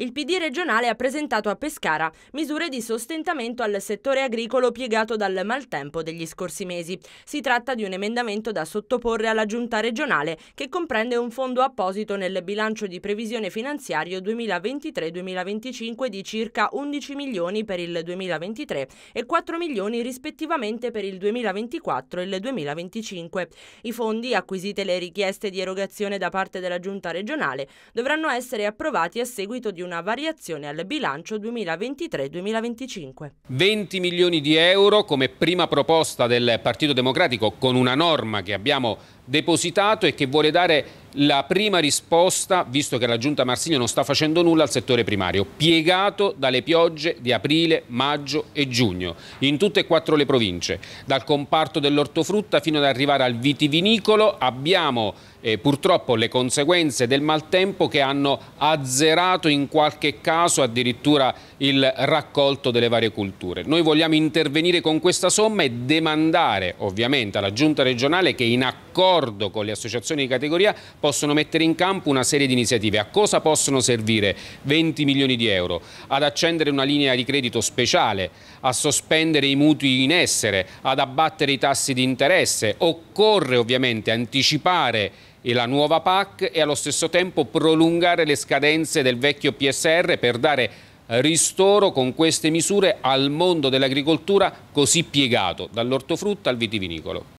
Il PD regionale ha presentato a Pescara misure di sostentamento al settore agricolo piegato dal maltempo degli scorsi mesi. Si tratta di un emendamento da sottoporre alla Giunta regionale che comprende un fondo apposito nel bilancio di previsione finanziario 2023-2025 di circa 11 milioni per il 2023 e 4 milioni rispettivamente per il 2024 e il 2025. I fondi, acquisite le richieste di erogazione da parte della Giunta regionale, dovranno essere approvati a seguito di un una variazione al bilancio 2023-2025. 20 milioni di euro come prima proposta del Partito Democratico con una norma che abbiamo depositato e che vuole dare la prima risposta, visto che la Giunta Marsiglia non sta facendo nulla al settore primario, piegato dalle piogge di aprile, maggio e giugno, in tutte e quattro le province. Dal comparto dell'ortofrutta fino ad arrivare al vitivinicolo abbiamo eh, purtroppo le conseguenze del maltempo che hanno azzerato in qualche caso addirittura il raccolto delle varie culture. Noi vogliamo intervenire con questa somma e demandare ovviamente alla Giunta regionale che in accordo d'accordo con le associazioni di categoria, possono mettere in campo una serie di iniziative. A cosa possono servire 20 milioni di euro? Ad accendere una linea di credito speciale, a sospendere i mutui in essere, ad abbattere i tassi di interesse. Occorre ovviamente anticipare e la nuova PAC e allo stesso tempo prolungare le scadenze del vecchio PSR per dare eh, ristoro con queste misure al mondo dell'agricoltura così piegato dall'ortofrutta al vitivinicolo.